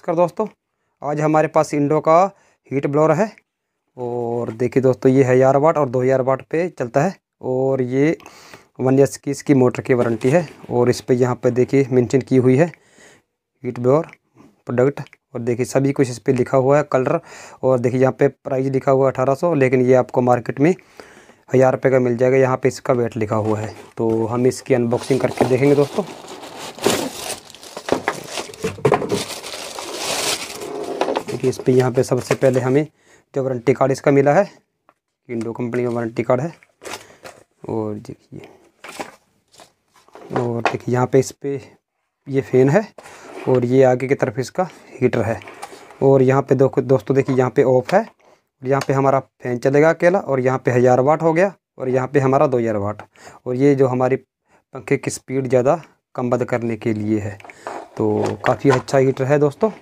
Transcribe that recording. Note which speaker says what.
Speaker 1: नमस्कार दोस्तों आज हमारे पास इंडो का हीट ब्लोअर है और देखिए दोस्तों ये है हज़ार वाट और दो हज़ार वाट पे चलता है और ये वन एस की इसकी मोटर की वारंटी है और इस पर यहाँ पे देखिए मेंशन की हुई है हीट ब्लोअर प्रोडक्ट और देखिए सभी कुछ इस पर लिखा हुआ है कलर और देखिए यहाँ पे प्राइस लिखा हुआ है अठारह सौ लेकिन ये आपको मार्केट में हज़ार रुपये का मिल जाएगा यहाँ पे इसका वेट लिखा हुआ है तो हम इसकी अनबॉक्सिंग करके देखेंगे दोस्तों कि इस पर यहाँ पर सबसे पहले हमें जो वारंटी कार्ड इसका मिला है इंडो कंपनी का वारंटी कार्ड है और देखिए और देखिए यहाँ पे इस पर ये फ़ैन है और ये आगे की तरफ इसका हीटर है और यहाँ पे दो दोस्तों देखिए यहाँ पे ऑफ है यहाँ पे हमारा फ़ैन चलेगा अकेला और यहाँ पे हज़ार वाट हो गया और यहाँ पे हमारा दो हज़ार वाट और ये जो हमारी पंखे की स्पीड ज़्यादा कम बद करने के लिए है तो काफ़ी अच्छा हीटर है दोस्तों